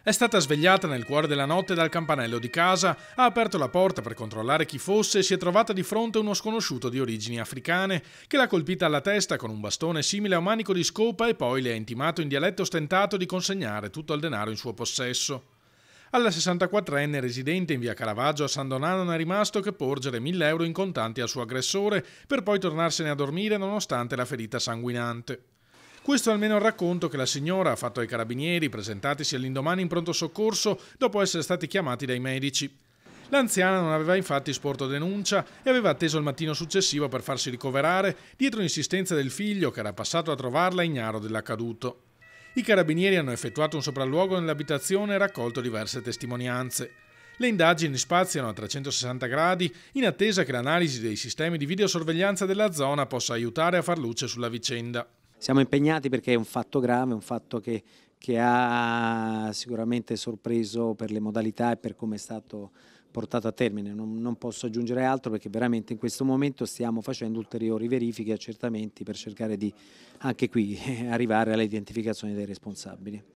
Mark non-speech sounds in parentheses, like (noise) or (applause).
È stata svegliata nel cuore della notte dal campanello di casa, ha aperto la porta per controllare chi fosse e si è trovata di fronte a uno sconosciuto di origini africane che l'ha colpita alla testa con un bastone simile a un manico di scopa e poi le ha intimato in dialetto stentato di consegnare tutto il denaro in suo possesso. Alla 64enne residente in via Caravaggio a San Donano non è rimasto che porgere 1000 euro in contanti al suo aggressore per poi tornarsene a dormire nonostante la ferita sanguinante. Questo è almeno il racconto che la signora ha fatto ai carabinieri presentatisi all'indomani in pronto soccorso dopo essere stati chiamati dai medici. L'anziana non aveva infatti sporto denuncia e aveva atteso il mattino successivo per farsi ricoverare dietro insistenza del figlio che era passato a trovarla ignaro dell'accaduto. I carabinieri hanno effettuato un sopralluogo nell'abitazione e raccolto diverse testimonianze. Le indagini spaziano a 360 gradi in attesa che l'analisi dei sistemi di videosorveglianza della zona possa aiutare a far luce sulla vicenda. Siamo impegnati perché è un fatto grave, un fatto che, che ha sicuramente sorpreso per le modalità e per come è stato portato a termine. Non, non, posso aggiungere altro perché veramente in questo momento stiamo facendo ulteriori verifiche e accertamenti per cercare di anche qui (laughs) arrivare all'identificazione dei responsabili.